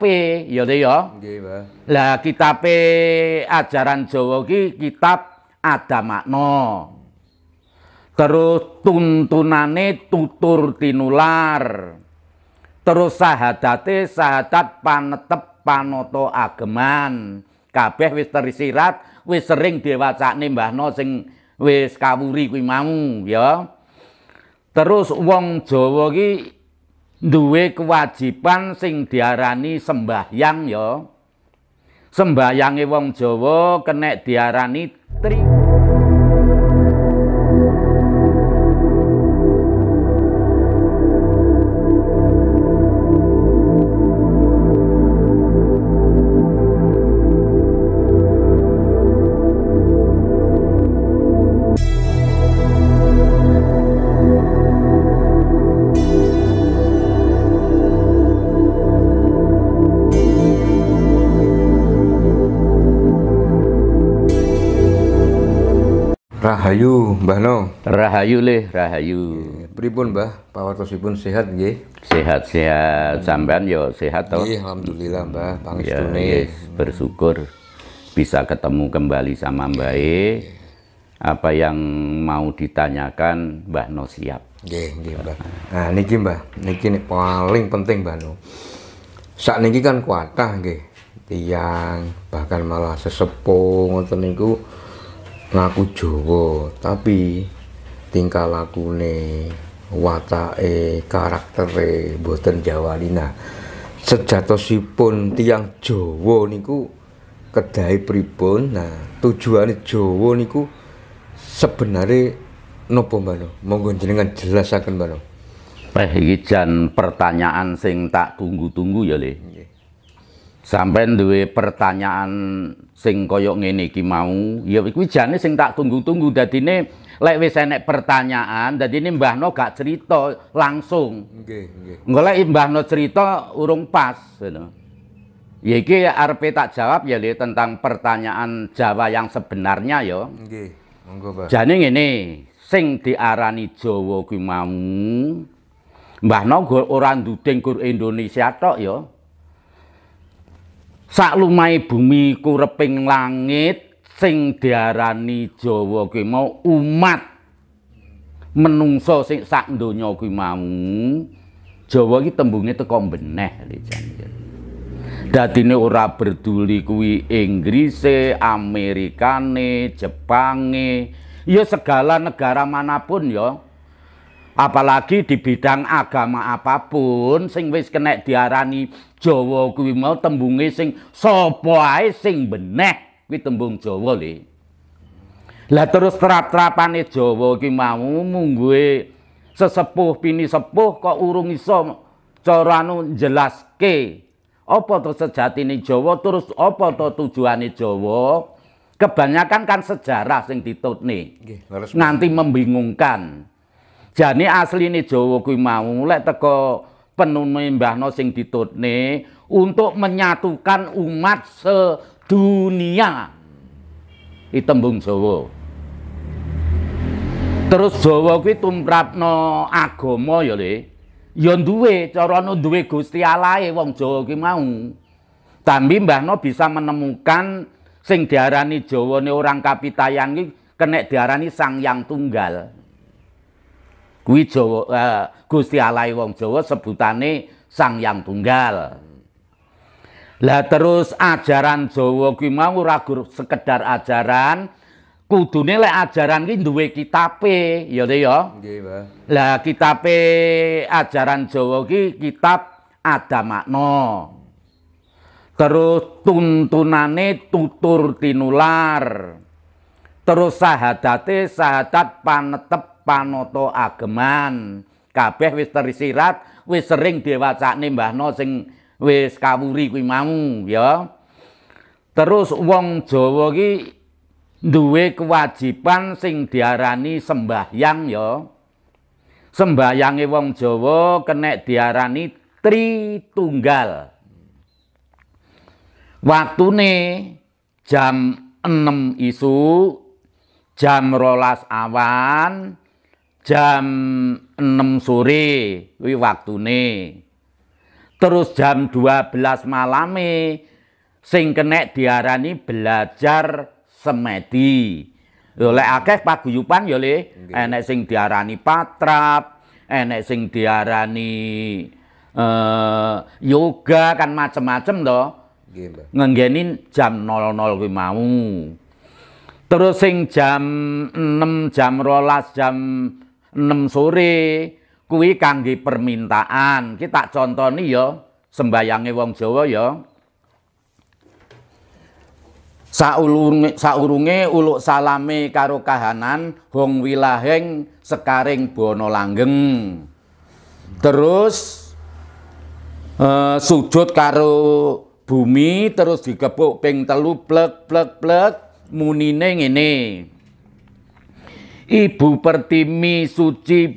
kitabe ya to ya lah kitabe ajaran Jawa ki kitab ada makna terus tuntunane tutur tinular terus sahadate sahadat panetep panoto ageman kabeh wis tersirat wis sering diwacane mbahno sing wis kawuri kuwi mau ya terus wong Jawa ki duwe kewajiban sing diarani sembahyang ya. Sembayange wong Jawa kenek diarani tri. Rahayu, Mbah No. Rahayu leh, Rahayu. Iya. Pripun Mbah, Pak Wartosipun sehat nggih? Sehat-sehat, sampean yo sehat tau. Nggih, alhamdulillah Mbah, pangestune. Iya, iya. bersyukur bisa ketemu kembali sama Mbak E. Apa yang mau ditanyakan Mbah No siap. Nggih, nggih Mbah. Nah, niki Mbah, niki nih paling penting Mbah No. Saat niki kan kuatah nggih. Tiang bahkan malah sesepuh ngoten niku laku Jawa tapi tingkah lakune watake karaktere boten Jawalina sejatosipun tiang Jawa niku kedai pripun nah tujuane Jawa niku sebenarnya nopo mbano monggo jenengan jelasaken mbano Wah, eh, iki pertanyaan sing tak tunggu-tunggu ya, Le. Sampai duwe pertanyaan sing koyok ngene iki mau, ya iku jane sing tak tunggu-tunggu dadine lek wis enek pertanyaan dadine Mbah No gak cerita langsung. Nggih, nggih. Mbah No cerita urung pas ngono. Ya iki arepe tak jawab ya le tentang pertanyaan Jawa yang sebenarnya ya. Nggih. Monggo, Pak. Jane ngene, sing diarani Jawa kuwi mau Mbah No ora nduding kur Indonesia tok ya saklumai bumi kureping langit sing diarani Jawa kuwi mau umat menungso sing sak donya kuwi mau Jawa iki tembunge teko beneh Dadine ora berduli kuwi Inggrise, Amerikane, Jepange, ya segala negara manapun ya apalagi di bidang agama apapun sing wis kenek diarani Jawa kuwi mau tembunge sing sapa ae sing beneh kuwi tembung Jawa le lah terus terap-terapane Jawa kuwi mau mungguhe sesepuh pini sepuh kok urung iso cara anu jelaske apa to sejatine Jawa terus apa to tujuane Jawa kebanyakan kan sejarah sing ditutne nanti membingungkan Jane asline Jawa kuwi mau lek teko mbahno sing ditutne untuk menyatukan umat sedunia. Iki tembung Jawa. Terus Jawa kuwi tumrapno agama ya Le. Ya duwe carane duwe Gusti Allah wong Jawa kuwi mau. Tapi Mbahno bisa menemukan sing diarani Jawane orang Kapitayan iki kena diarani Sang Yang Tunggal. kuwi eh, Gusti Allah wong Jawa sebutane Sang Yang Tunggal. Lah terus ajaran Jawa kuwi mau ora sekedar ajaran, kudune lek ajaran iki duwe kitabe, ya to ya. Nggih, Pak. Lah kitabe ajaran Jawa iki kitab ada makna. Terus tuntunane tutur tinular. Terus sahadate sahadat panetep panoto ageman. Kabeh wis tersirat, wis sering diwacakne Mbah No sing wis kawuri kuwi mau ya. Terus wong Jawa ki duwe kewajiban sing diarani sembahyang ya. Sembayange wong Jawa kenek diarani Tritunggal. Waktune jam 6 isu, jam rolas awan, jam 6 sore kuwi waktune. Terus jam 12 malame sing kene diarani belajar semedi. oleh lek akeh paguyuban ya le, enek sing diarani patrap, enek sing diarani eh yoga kan macem-macem to. Nggih, jam 00 kuwi mau. Terus sing jam 6, jam 12, jam 6 sore kuwi kangge permintaan. kita tak contoni ya sembayange wong Jawa ya. Saulunge saurunge uluk salame karo kahanan hong wilaheng sekaring bono langgeng. Terus eh, sujud karo bumi terus digepuk ping telu plek plek plek munine ngene Ibu Pertiwi Suci,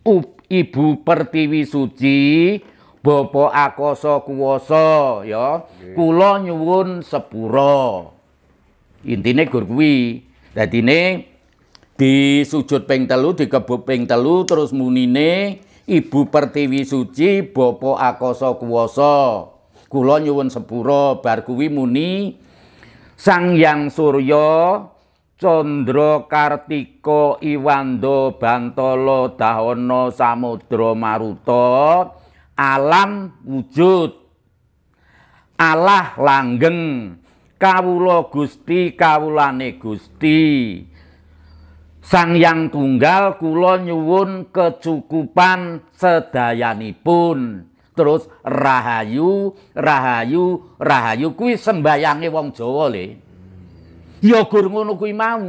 up, Ibu Pertiwi Suci, Bapak Akoso Kuwoso, ya. Kula nyuwun sepura. Intine gur kuwi. Dadine di sujud ping telu dikebuk ping telu terus munine Ibu Pertiwi Suci Bapak Akoso Kuwoso kula nyuwun sepura bar kuwi muni Sang Yang Surya Condro Kartiko Iwando Bantolo Dahono Samudro Maruto Alam Wujud Allah Langgeng Kawulo Gusti Kawulane Gusti sangyang Tunggal Kulo Nyuwun Kecukupan Sedayanipun Terus Rahayu Rahayu Rahayu Kuwi Sembayange Wong Jawa leh Ya gur ngono kuwi mau.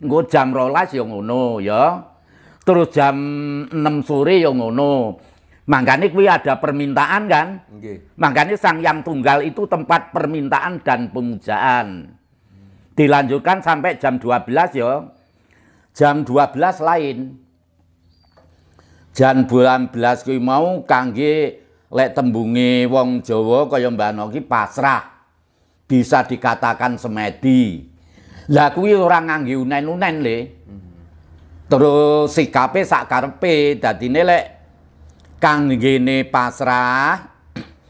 nggo jam 12 ya ngono ya. Terus jam 6 sore ya ngono. Makanya kuwi ada permintaan kan? Okay. Makanya Sang Yang Tunggal itu tempat permintaan dan pemujaan. Dilanjutkan sampai jam 12 ya. Jam 12 lain. Jam 12 kuwi mau kangge lek tembunge wong Jawa kaya Mbak Noki pasrah. Bisa dikatakan semedi. Lah kuwi ora ngangge unen-unen le. Terus sikape sak karepe dadine lek kang ngene pasrah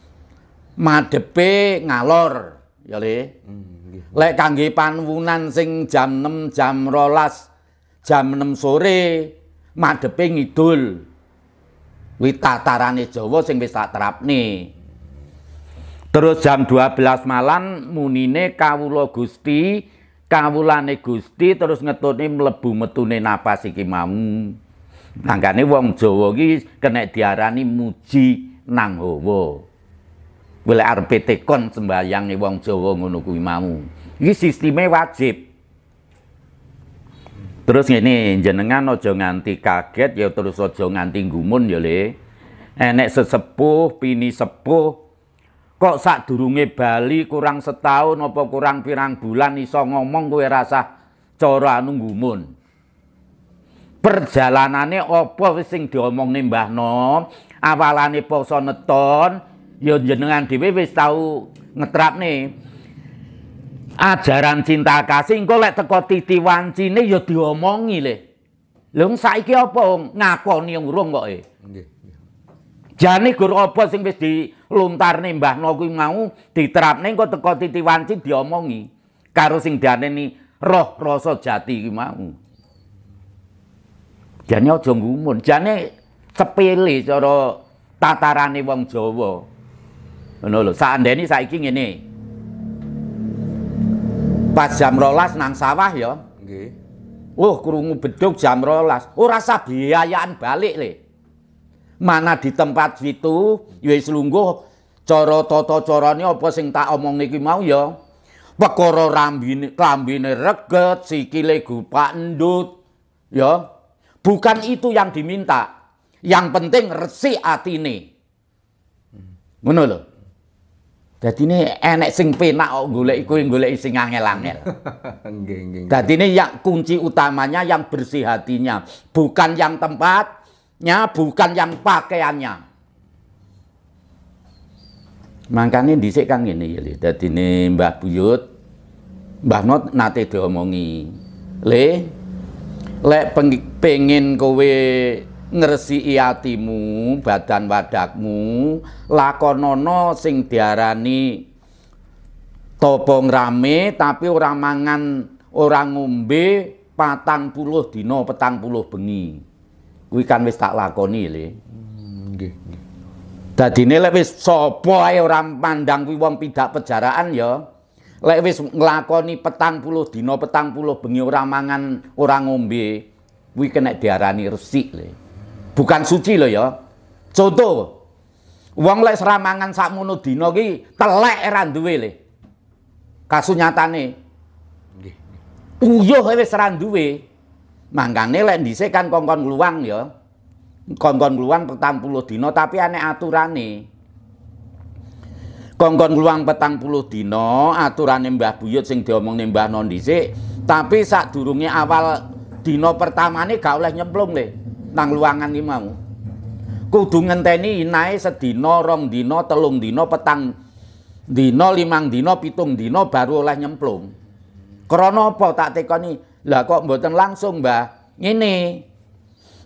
madhepe ngalor ya le. Hmm, lek kangge panuwunan sing jam 6 jam 12 jam 6 sore madhepe ngidul. Kuwi tatarane Jawa sing wis tak Terus jam 12 malam munine kawula Gusti kawulane Gusti terus ngetune mlebu metune napas iki mau. Nangkane wong Jawa iki kena diarani muji nang hawa. Wile kon tekon sembayange wong Jawa ngono kuwi mau. Iki sisteme wajib. Terus ngene jenengan aja nganti kaget ya terus aja nganti gumun ya Le. Enek sesepuh, pini sepuh, kok sak durunge bali kurang setahun apa kurang pirang bulan iso ngomong kowe rasa cara anu gumun perjalanane apa wis sing diomongne Mbah Nom awalane poso neton ya jenengan dhewe wis tau ngetrapne ajaran cinta kasih engko lek teko titi wancine ya diomongi le lho saiki apa ngakoni urung kok e nggih jane gur apa sing wis di nih Mbah noku kuwi mau diterapne engko teko titiwanci diomongi karo sing ini roh rasa jati kuwi mau. Jane aja ngumun, jane sepele cara tatarane wong Jawa. Ngono lho, saandene saiki ngene. Pas jam rolas nang sawah ya. Nggih. Okay. Oh, krungu beduk jam rolas Ora oh, biayaan balik le mana di tempat situ ya lungguh cara tata carane apa sing tak omong iki mau ya perkara rambine klambine reget sikile gupak endut ya bukan itu yang diminta yang penting resik atine ngono lho jadi ini enek sing penak kok golek iku golek sing angel-angel. Nggih, nggih. Dadi ini yang kunci utamanya yang bersih hatinya, bukan yang tempat bukan yang pakaiannya. Makanya dhisik ini. ngene ya. Dadi Mbah Buyut Mbah Not nate diomongi. Le lek pengen kowe ngresiki iatimu, badan wadakmu, lakonono sing diarani topong rame tapi orang mangan, orang ngombe patang puluh dino petang puluh bengi kuwi kan wis tak lakoni le. Hmm, nggih. Dadine lek wis sapa ae ora pandang kuwi wong pidak pejaraan ya. Lek wis nglakoni petang puluh dina petang puluh bengi ora mangan ora ngombe kuwi kena diarani resik le. Bukan suci lho ya. Contoh wong lek seramangan sakmono dino ki telek ora duwe le. Kasunyatane. Nggih. Uyuh wis ora duwe. Mangkane lek dhisik kan kongkon luang ya. Kongkon luang petang puluh dino tapi aneh aturan nih Kongkon luang petang puluh dino aturan Mbah Buyut sing diomong Mbah Non dhisik, tapi saat durungnya awal dino pertama gak oleh nyemplung deh nang luangan iki mau. Kudu ngenteni naik sedino rong dino telung dino petang dino limang dino pitung dino baru oleh nyemplung. kronopo apa tak tekoni? Lha kok mboten langsung, Mbah? Ngene.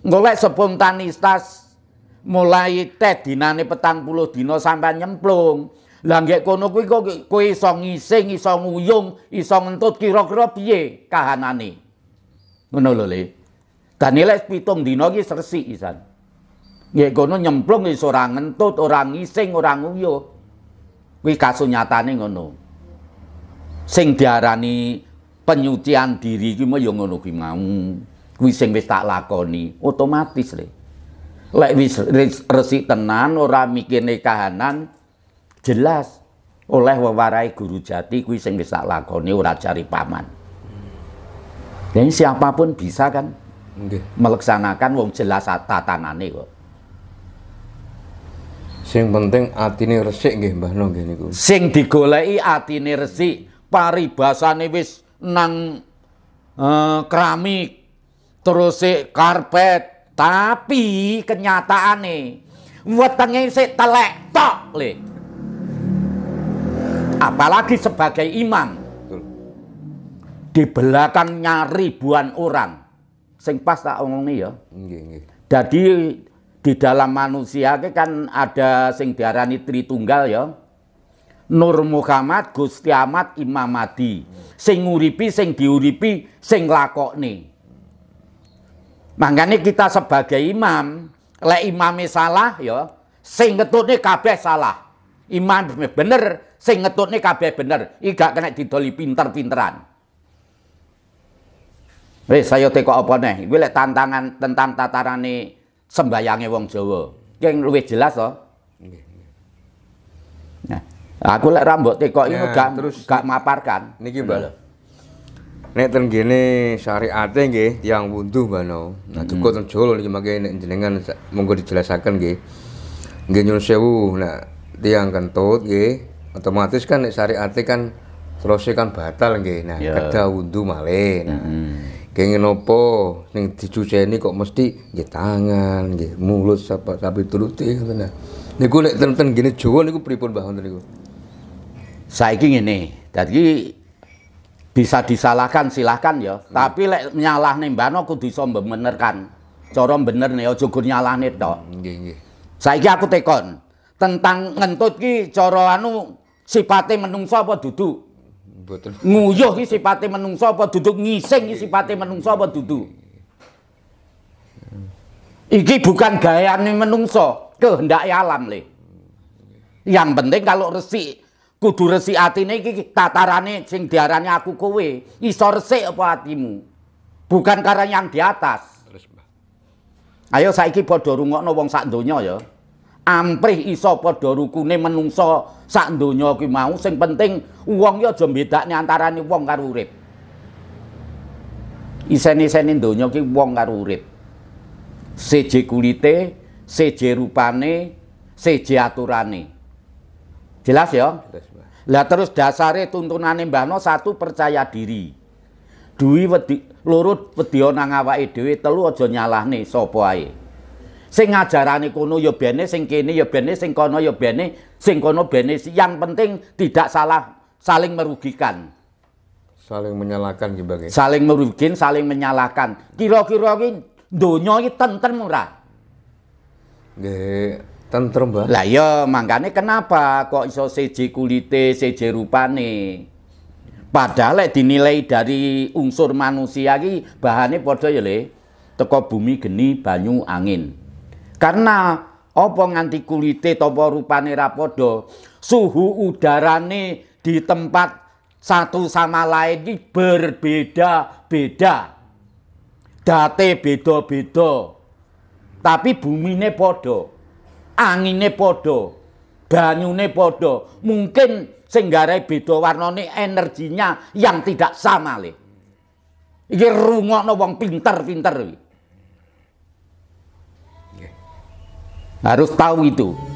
Golek spontanitas mulai teh dinane petang puluh dina sampe nyemplung. Lah nggih kono kuwi kok kowe iso ngising, iso nguyung, iso ngentut kira-kira piye kahanane. Ngono lho, Le. Danile nilai pitung dina iki sersi isan. Nggih kono nyemplung iso ora ngentut, ora ngising, ora nguyuh. Kuwi kasunyatane ngono. Sing diarani penyucian diri ki mau yang ngono ki mau. Kuwi sing wis tak lakoni, otomatis le. Lek wis resik tenan ora mikir kahanan jelas oleh wewarai guru jati kuwi sing wis tak lakoni ora cari paman. Dan siapapun bisa kan okay. melaksanakan wong jelas tatanane kok. Sing penting atine resik nggih Mbah Nong niku. Sing digoleki atine resik, paribasane wis nang eh, keramik, terus si karpet. Tapi kenyataan nih, wetenge sik telek tok le. Apalagi sebagai imam. Di belakangnya ribuan orang. Sing pas tak omongnya ya. Jadi di dalam manusia kan ada sing diarani tritunggal ya. Nur Muhammad Gusti Ahmad Imamadi sing nguripi sing diuripi sing lakokne makanya kita sebagai imam lek imame salah ya sing ngetutne kabeh salah imam bener sing ngetutne kabeh bener iki gak kena didoli pinter-pinteran saya teko apa neh iki lek tantangan tentang tatarane sembayange wong Jawa yang lebih jelas loh. Nah, Aku lek rambut teko ya, gak terus gak maparkan. Niki Mbak. Nek ten gene syariate nggih tiyang wunduh bano. Nah hmm. cukup ten jolo niki mangke nek jenengan monggo dijelaskan nggih. Nggih nyuwun sewu nek nah, tiyang kentut nggih otomatis kan nek syariate kan terus kan batal nggih. Nah ya. kada wunduh malih. Nah. Hmm. nopo, napa dicuci ini kok mesti nggih tangan nggih mulut sapa sapi turuti Nih nah. Niku lek ten gini jual, nih niku pripun bahan tadi gue saiki ini, jadi bisa disalahkan silahkan ya hmm. tapi lek nyalah nih, mbak aku bisa membenarkan Corong bener nih ojo gur nyalahne tok hmm, nggih nggih saiki aku tekon tentang ngentut ki cara anu sipate menungso apa duduk Betul. Nguyuh ki sipate menungso apa duduk ngising ki sipate menungso apa duduk Iki bukan gaya nih menungso, kehendak alam le. Yang penting kalau resik Kudu resik atine iki tatarane sing diarani aku kowe. Iso resik apa atimu? Bukan karena yang di atas. Ayo saiki padha rungokno wong sak donya ya. Amprih iso padha rukune menungso sak donya kuwi mau sing penting wong ya aja mbedakne antarane wong karo urip. Isen-isene donya ki wong karo urip. Seje kulite, seje rupane, seje aturane. Jelas ya? Jelas. Lah terus dasare tuntunane Mbah No satu percaya diri. Duwi wedi loro wedi nang awake dhewe, telu aja nyalahne sapa ae. Sing ngajarane kono ya bene, sing kene ya bene, sing kono ya bene, sing kono bene. Yang penting tidak salah saling merugikan. Saling menyalahkan sebagai. Saling merugikan, saling menyalahkan. Kira-kira iki donya iki tentrem ora? Nggih tentrem, Mbah. Lah ya, mangkane kenapa kok iso seje kulite, seje rupane? Padahal lek dinilai dari unsur manusia iki bahane padha ya, Le. Teko bumi, geni, banyu, angin. Karena apa nganti kulite tapa rupane rapodo suhu udarane di tempat satu sama lain iki berbeda-beda. Date beda-beda. Tapi bumine padha angine podo, banyune podo, Mungkin sing garai beda warnane energinya yang tidak sama le. Iki rungokno wong pinter-pinter. Harus tahu itu.